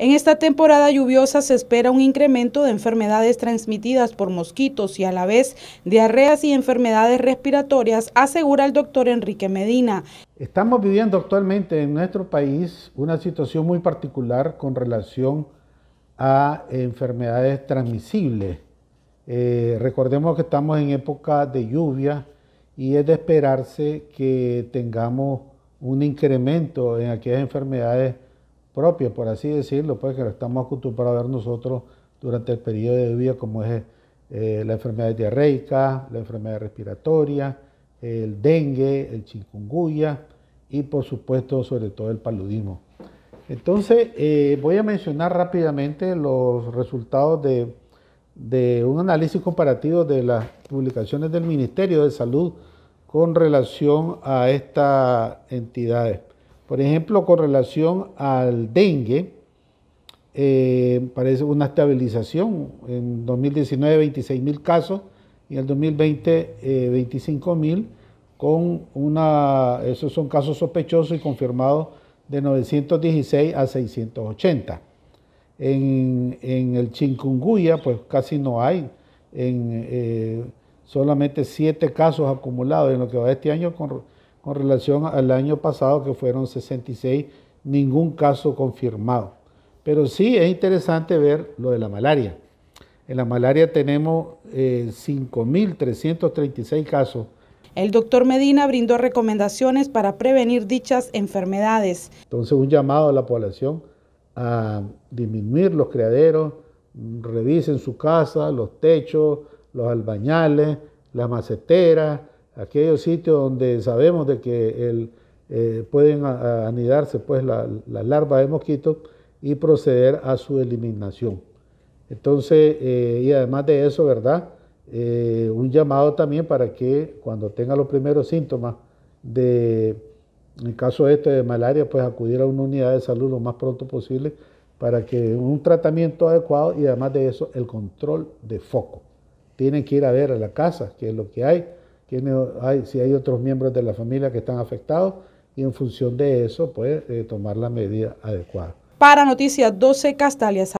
En esta temporada lluviosa se espera un incremento de enfermedades transmitidas por mosquitos y a la vez diarreas y enfermedades respiratorias, asegura el doctor Enrique Medina. Estamos viviendo actualmente en nuestro país una situación muy particular con relación a enfermedades transmisibles. Eh, recordemos que estamos en época de lluvia y es de esperarse que tengamos un incremento en aquellas enfermedades propio, por así decirlo, pues que estamos acostumbrados a ver nosotros durante el periodo de vida, como es eh, la enfermedad diarreica, la enfermedad respiratoria, el dengue, el chikungunya y por supuesto sobre todo el paludismo. Entonces eh, voy a mencionar rápidamente los resultados de, de un análisis comparativo de las publicaciones del Ministerio de Salud con relación a estas entidades. Por ejemplo, con relación al dengue, eh, parece una estabilización. En 2019, 26 mil casos y en el 2020, 25.000, 25 con una, esos son casos sospechosos y confirmados de 916 a 680. En, el chikungunya, pues casi no hay, en, eh, solamente siete casos acumulados en lo que va este año con con relación al año pasado, que fueron 66, ningún caso confirmado. Pero sí es interesante ver lo de la malaria. En la malaria tenemos 5.336 eh, casos. El doctor Medina brindó recomendaciones para prevenir dichas enfermedades. Entonces un llamado a la población a disminuir los criaderos, revisen su casa, los techos, los albañales, las maceteras, aquellos sitios donde sabemos de que el, eh, pueden anidarse pues las la larvas de mosquito y proceder a su eliminación. Entonces, eh, y además de eso, ¿verdad? Eh, un llamado también para que cuando tenga los primeros síntomas de, en el caso este de malaria, pues acudir a una unidad de salud lo más pronto posible para que un tratamiento adecuado y además de eso el control de foco. Tienen que ir a ver a la casa que es lo que hay hay, si hay otros miembros de la familia que están afectados y en función de eso, pues eh, tomar la medida adecuada. Para Noticias 12, Castalia.